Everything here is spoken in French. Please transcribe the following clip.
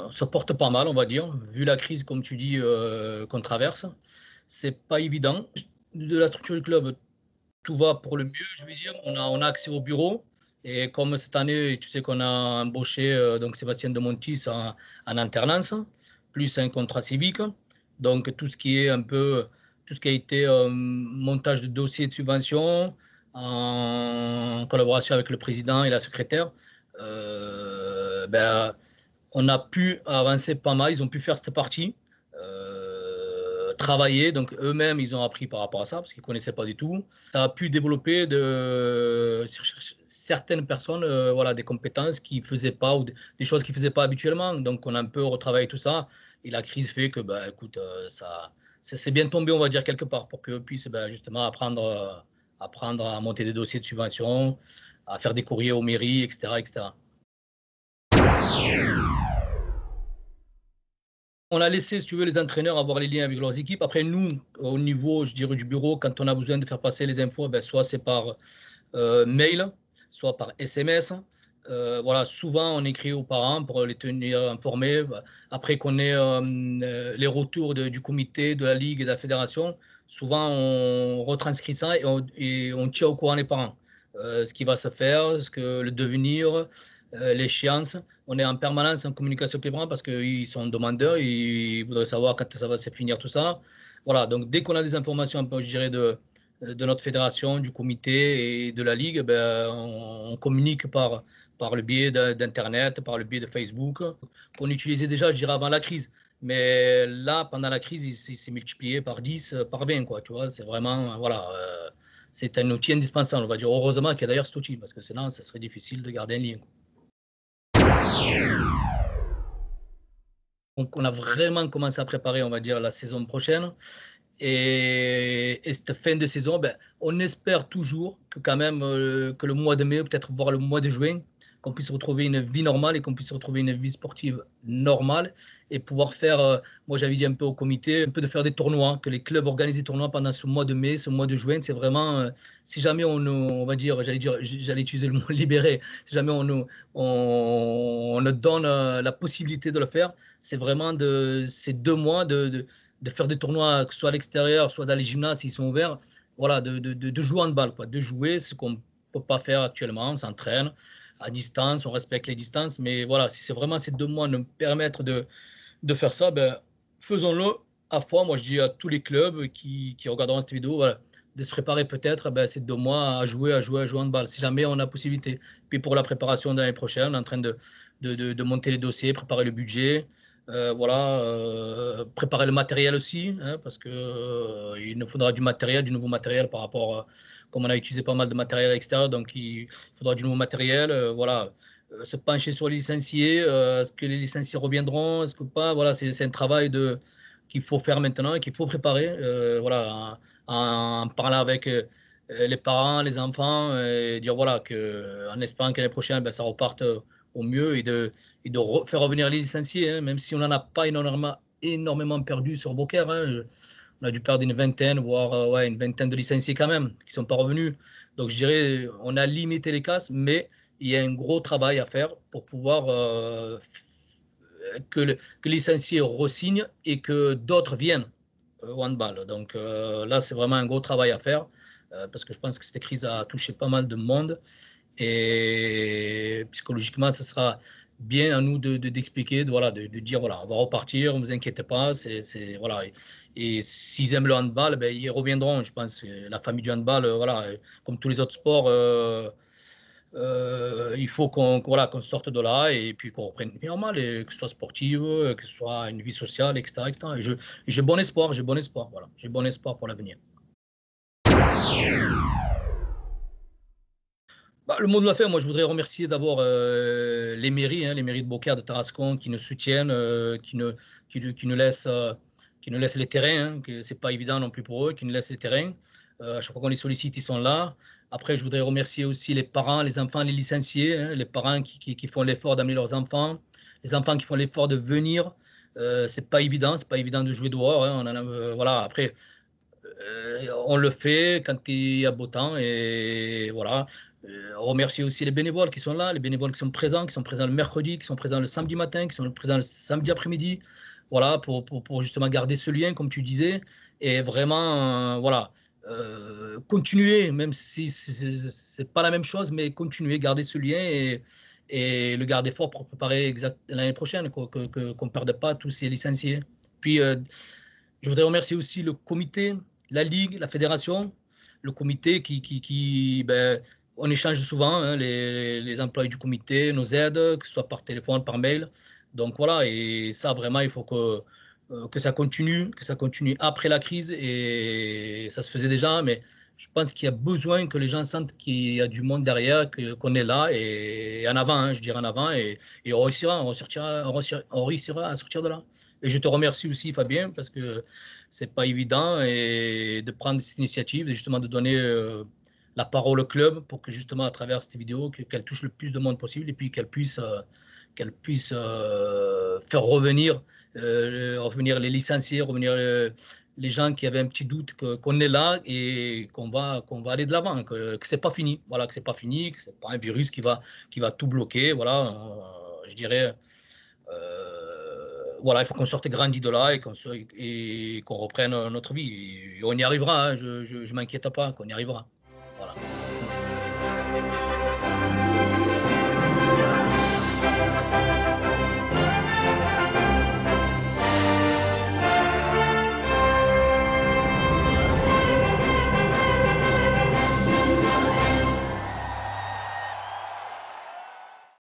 Ça euh, se porte pas mal, on va dire, vu la crise, comme tu dis, euh, qu'on traverse. C'est pas évident. De la structure du club, tout va pour le mieux, je veux dire. On a, on a accès au bureau. Et comme cette année, tu sais qu'on a embauché euh, donc Sébastien Demontis en, alternance, plus un contrat civique. Donc tout ce qui est un peu, tout ce qui a été montage de dossiers de subvention en collaboration avec le président et la secrétaire, ben, on a pu avancer pas mal. Ils ont pu faire cette partie, euh, travailler. Donc eux-mêmes, ils ont appris par rapport à ça parce qu'ils connaissaient pas du tout. Ça a pu développer de sur certaines personnes, euh, voilà, des compétences qu'ils faisaient pas ou des choses qu'ils faisaient pas habituellement. Donc on a un peu retravaillé tout ça. Et la crise fait que, bah, écoute, euh, ça, c'est bien tombé, on va dire quelque part, pour qu'eux puissent bah, justement apprendre, apprendre à monter des dossiers de subvention, à faire des courriers aux mairies, etc., etc on a laissé, si tu veux, les entraîneurs avoir les liens avec leurs équipes. Après, nous, au niveau, je dirais, du bureau, quand on a besoin de faire passer les infos, ben, soit c'est par euh, mail, soit par SMS. Euh, voilà, souvent on écrit aux parents pour les tenir informés. Après qu'on ait euh, les retours du comité, de la ligue et de la fédération, souvent on retranscrit ça et on, tient au courant les parents. ce qui va se faire, ce que le devenir, euh, l'échéance. On est en permanence en communication avec les parce qu'ils sont demandeurs, ils voudraient savoir quand ça va se finir tout ça. Voilà, donc dès qu'on a des informations, je dirais, de, de notre fédération, du comité et de la ligue, ben, on, communique par, par le biais d'Internet, par le biais de Facebook, qu'on utilisait déjà, je dirais, avant la crise. Mais là, pendant la crise, il, s'est multiplié par 10, par 20, quoi, tu vois. C'est vraiment, voilà, euh, c'est un outil indispensable, on va dire. Heureusement qu'il y a d'ailleurs cet outil, parce que sinon, ça serait difficile de garder un lien. Donc on a vraiment commencé à préparer, on va dire, la saison prochaine. Et, cette fin de saison, ben, on espère toujours que quand même euh, que le mois de mai, peut-être voir le mois de juin, qu'on puisse retrouver une vie normale et qu'on puisse retrouver une vie sportive normale et pouvoir faire, euh, moi j'avais dit un peu au comité, un peu de faire des tournois, que les clubs organisent des tournois pendant ce mois de mai, ce mois de juin. C'est vraiment, euh, si jamais on, on va dire, j'allais dire, j'allais utiliser le mot libéré, si jamais on nous on, on, donne euh, la possibilité de le faire, c'est vraiment de ces deux mois de, de, faire des tournois, que ce soit à l'extérieur, soit dans les gymnases ils sont ouverts, voilà, de, de, de, jouer en balle, quoi, de jouer ce qu'on peut pas faire actuellement, on s'entraîne à distance, on respecte les distances. Mais voilà, si c'est vraiment ces deux mois nous me permettre de, de faire ça, ben, faisons-le à fois, Moi, je dis à tous les clubs qui, regarderont cette vidéo, de se préparer peut-être ben, ces deux mois à jouer, à jouer, à jouer en balle, si jamais on a possibilité. Puis pour la préparation de l'année prochaine, on est en train de, de, de monter les dossiers, préparer le budget. Euh, voilà, euh, préparer le matériel aussi, hein, parce que euh, il nous faudra du matériel, du nouveau matériel par rapport, comme on a utilisé pas mal de matériel extérieur, donc il faudra du nouveau matériel. voilà, se pencher sur les licenciés, est-ce que les licenciés reviendront, est-ce que pas Voilà, c'est un travail de qu'il faut faire maintenant et qu'il faut préparer. voilà, en, parlant avec les parents, les enfants, et dire voilà que en espérant que l'année prochaine, ben, ça reparte au mieux et de, faire revenir les licenciés, hein, même si on n'en a pas énormément, énormément perdu sur Booker. Hein. on a dû perdre une vingtaine, voire euh, une vingtaine de licenciés quand même, qui ne sont pas revenus. Donc je dirais, on a limité les casses, mais il y a un gros travail à faire pour pouvoir euh, que, les licenciés ressignent et que d'autres viennent euh, au handball. Donc là, c'est vraiment un gros travail à faire, parce que je pense que cette crise a touché pas mal de monde. Et psychologiquement, ce sera bien à nous d'expliquer, de, d'expliquer, voilà, de, dire voilà, on va repartir, ne vous inquiétez pas, c'est voilà. Et, s'ils aiment le handball, ben, ils reviendront, je pense. La famille du handball, euh, voilà, euh, comme tous les autres sports, euh, il faut qu'on voilà, qu'on sorte de là et puis qu'on reprenne normal, et que ce soit sportive, que ce soit une vie sociale, etc. Et j'ai bon espoir, j'ai bon espoir, voilà, j'ai bon espoir pour l'avenir. Bah, le mot de la fin, moi je voudrais remercier d'abord euh, les mairies, hein, les mairies de Beaucaire, de Tarascon, qui nous soutiennent, euh, qui, ne, qui, nous laissent, euh, qui nous laissent les terrains, hein, que ce n'est pas évident non plus pour eux, qui nous laissent les terrains. à chaque fois qu'on les sollicite, ils sont là. Après, je voudrais remercier aussi les parents, les enfants, les licenciés, hein, les parents qui, qui font l'effort d'amener leurs enfants, les enfants qui font l'effort de venir. Ce c'est pas évident, c'est pas évident de jouer dehors. On voilà, après, euh, on le fait quand il y a beau temps et voilà. Euh, on aussi les bénévoles qui sont là, les bénévoles qui sont présents, qui sont présents le mercredi, qui sont présents le samedi matin, qui sont présents le samedi après-midi, voilà, pour, pour, justement garder ce lien, comme tu disais, et vraiment, euh, voilà, continuer, même si c'est pas la même chose, mais continuer, garder ce lien et, le garder fort pour préparer l'année prochaine, qu'on ne perde pas tous ces licenciés. Puis, je voudrais remercier aussi le comité la Ligue, la Fédération, le comité qui, qui, qui ben, on échange souvent hein, les, les, employés du comité, nos aides, que ce soit par téléphone, par mail. Donc voilà, et ça vraiment, il faut que, euh, que ça continue, que ça continue après la crise. Et ça se faisait déjà, mais je pense qu'il y a besoin que les gens sentent qu'il y a du monde derrière, qu'on est là et, en avant, hein, je dirais en avant, et, on, réussira, on, sortira, on réussira à sortir de là. Et je te remercie aussi, Fabien, parce que c'est pas évident et de prendre cette initiative, et justement de donner euh, la parole au club pour que justement à travers cette vidéo, qu'elle touche le plus de monde possible et puis qu'elle puisse, euh, qu'elle puisse euh, faire revenir, revenir les licenciés, revenir les gens qui avaient un petit doute qu'on est là et qu'on va, qu'on va aller de l'avant, que, ce c'est pas fini, voilà, que c'est pas fini, que c'est pas un virus qui va, qui va tout bloquer, voilà, je dirais voilà, il faut qu'on sorte grandi de là et qu'on reprenne notre vie. Et on y arrivera, hein, je ne m'inquiète pas qu'on y arrivera.